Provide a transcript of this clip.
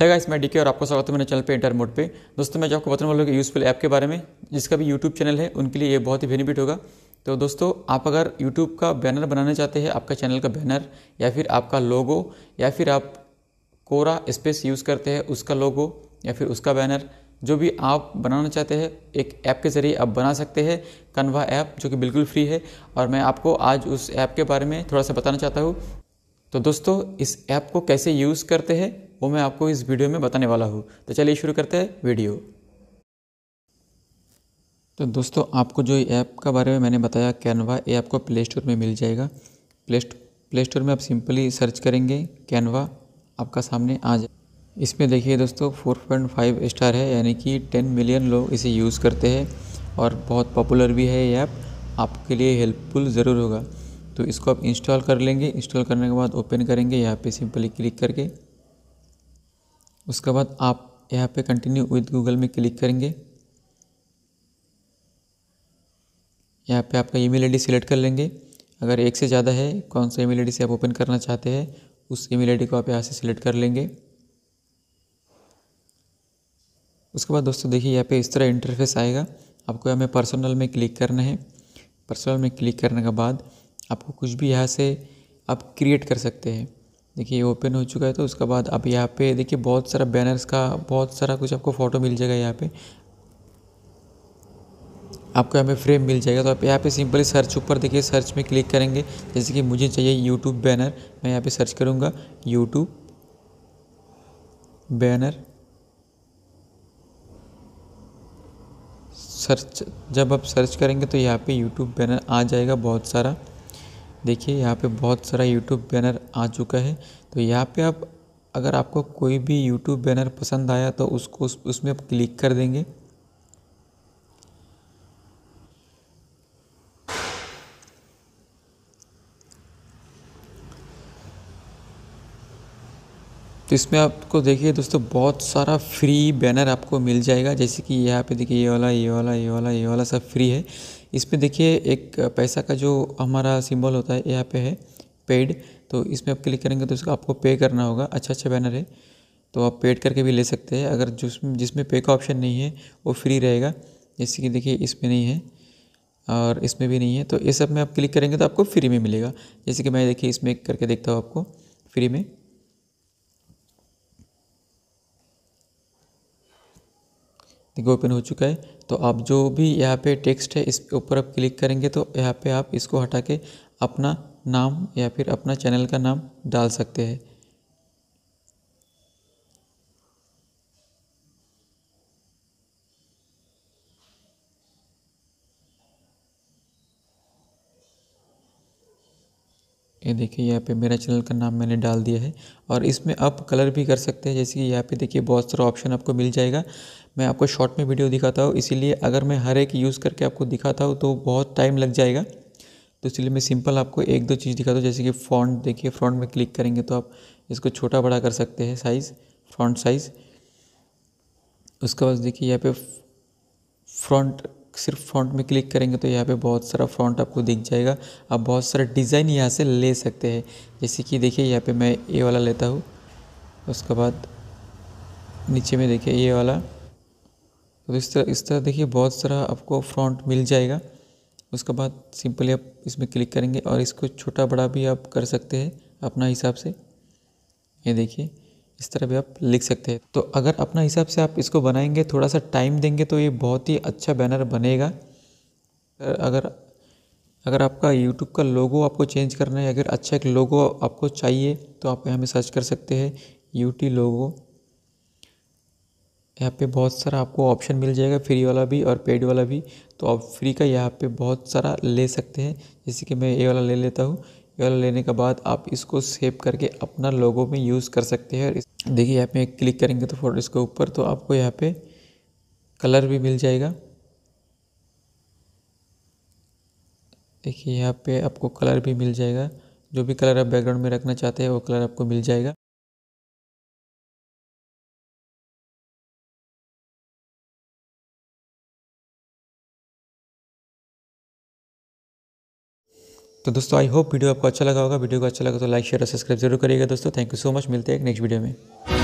है गाइस मैं डीके और आपका स्वागत है मेरे चैनल पे इंटर मोड पे दोस्तों मैं जो आपको बताने वाला हूँ यूज़फुल ऐप के बारे में जिसका भी यूट्यूब चैनल है उनके लिए ये बहुत ही बेनिफिट होगा तो दोस्तों आप अगर यूट्यूब का बैनर बनाना चाहते हैं आपका चैनल का बैनर या फिर आपका लोगो या फिर आप कोरा स्पेस यूज़ करते हैं उसका लोगो या फिर उसका बैनर जो भी आप बनाना चाहते हैं एक ऐप के ज़रिए आप बना सकते हैं कन्वा ऐप जो कि बिल्कुल फ्री है और मैं आपको आज उस ऐप के बारे में थोड़ा सा बताना चाहता हूँ तो दोस्तों इस ऐप को कैसे यूज़ करते हैं वो मैं आपको इस वीडियो में बताने वाला हूँ तो चलिए शुरू करते हैं वीडियो तो दोस्तों आपको जो ऐप का बारे में मैंने बताया कैनवा ये आपको प्ले स्टोर में मिल जाएगा प्ले प्ले स्टोर में आप सिंपली सर्च करेंगे कैनवा आपका सामने आ जाए इसमें देखिए दोस्तों फोर पॉइंट फाइव स्टार है यानी कि टेन मिलियन लोग इसे यूज़ करते हैं और बहुत पॉपुलर भी है ये ऐप आपके लिए हेल्पफुल ज़रूर होगा तो इसको आप इंस्टॉल कर लेंगे इंस्टॉल करने के बाद ओपन करेंगे यहाँ पे सिंपली क्लिक करके उसके बाद आप यहाँ पे कंटिन्यू विद गूगल में क्लिक करेंगे यहाँ पे आपका ईमेल आईडी सिलेक्ट कर लेंगे अगर एक से ज़्यादा है कौन सा ईमेल आईडी से आप ओपन करना चाहते हैं उस ईमेल आईडी को आप यहाँ से सिलेक्ट कर लेंगे उसके बाद दोस्तों देखिए यहाँ पे इस तरह इंटरफेस आएगा आपको यहाँ पर्सनल में क्लिक करना है पर्सनल में क्लिक करने के बाद आपको कुछ भी यहाँ से आप क्रिएट कर सकते हैं देखिए ओपन हो चुका है तो उसके बाद आप यहाँ पे देखिए बहुत सारा बैनर्स का बहुत सारा कुछ आपको फ़ोटो मिल जाएगा यहाँ पे आपको यहाँ पे फ्रेम मिल जाएगा तो आप यहाँ पे सिंपली सर्च ऊपर देखिए सर्च में क्लिक करेंगे जैसे कि मुझे चाहिए यूट्यूब बैनर मैं यहाँ पे सर्च करूँगा यूट्यूब बैनर सर्च जब आप सर्च करेंगे तो यहाँ पे यूट्यूब बैनर आ जाएगा बहुत सारा देखिए यहाँ पे बहुत सारा यूट्यूब बैनर आ चुका है तो यहाँ पे आप अगर आपको कोई भी यूट्यूब बैनर पसंद आया तो उसको उस, उसमें आप क्लिक कर देंगे तो इसमें आपको देखिए दोस्तों बहुत सारा फ्री बैनर आपको मिल जाएगा जैसे कि यहाँ पे देखिए ये वाला ये वाला ये वाला ये वाला सब फ्री है इस पर देखिए एक पैसा का जो हमारा सिंबल होता है यहाँ पे है पेड तो इसमें आप क्लिक करेंगे तो इसका आपको पे करना होगा अच्छा अच्छा बैनर है तो आप पेड करके भी ले सकते हैं अगर जिस जिसमें पे का ऑप्शन नहीं है वो फ्री रहेगा जैसे कि देखिए इसमें नहीं है और इसमें भी नहीं है तो ये सब में आप क्लिक करेंगे तो आपको फ्री में मिलेगा जैसे कि मैं देखिए इसमें करके देखता हूँ आपको फ्री में देखिए ओपन हो चुका है तो आप जो भी यहाँ पे टेक्स्ट है इस ऊपर आप क्लिक करेंगे तो यहाँ पे आप इसको हटा के अपना नाम या फिर अपना चैनल का नाम डाल सकते हैं ये देखिए यहाँ पे मेरा चैनल का नाम मैंने डाल दिया है और इसमें आप कलर भी कर सकते हैं जैसे कि यहाँ पे देखिए बहुत सारा ऑप्शन आपको मिल जाएगा मैं आपको शॉर्ट में वीडियो दिखाता हूँ इसीलिए अगर मैं हर एक यूज़ करके आपको दिखाता हूँ तो बहुत टाइम लग जाएगा तो इसलिए मैं सिंपल आपको एक दो चीज़ दिखाता हूँ जैसे कि फ़ॉन्ट देखिए फ्रंट में क्लिक करेंगे तो आप इसको छोटा बड़ा कर सकते हैं साइज़ फ्रंट साइज़ उसके बाद देखिए यहाँ पे फ्रंट सिर्फ फ़ॉन्ट में क्लिक करेंगे तो यहाँ पे बहुत सारा फ़ॉन्ट आपको दिख जाएगा आप बहुत सारा डिज़ाइन यहाँ से ले सकते हैं जैसे कि देखिए यहाँ पे मैं ए वाला लेता हूँ उसके बाद नीचे में देखिए ये वाला तो इस तरह इस तरह देखिए बहुत सारा आपको फ्रंट मिल जाएगा उसके बाद सिंपली आप इसमें क्लिक करेंगे और इसको छोटा बड़ा भी आप कर सकते हैं अपना हिसाब से ये देखिए इस तरह भी आप लिख सकते हैं तो अगर अपना हिसाब से आप इसको बनाएंगे थोड़ा सा टाइम देंगे तो ये बहुत ही अच्छा बैनर बनेगा अगर अगर आपका यूट्यूब का लोगो आपको चेंज करना है अगर अच्छा एक लोगो आपको चाहिए तो आप यहाँ में सर्च कर सकते हैं यूटी लोगो यहाँ पे बहुत सारा आपको ऑप्शन मिल जाएगा फ्री वाला भी और पेड वाला भी तो आप फ्री का यहाँ पे बहुत सारा ले सकते हैं जैसे कि मैं ये वाला ले लेता हूँ कलर लेने के बाद आप इसको सेव करके अपना लोगो में यूज़ कर सकते हैं देखिए यहाँ पे क्लिक करेंगे तो फोटो इसके ऊपर तो आपको यहाँ पे कलर भी मिल जाएगा देखिए यहाँ पे आपको कलर भी मिल जाएगा जो भी कलर आप बैकग्राउंड में रखना चाहते हैं वो कलर आपको मिल जाएगा तो दोस्तों आई होप वीडियो आपको अच्छा लगा होगा वीडियो को अच्छा लगा तो लाइक शेयर और सब्सक्राइब जरूर करिएगा दोस्तों थैंक यू सो मच मिलते हैं नेक्स्ट वीडियो में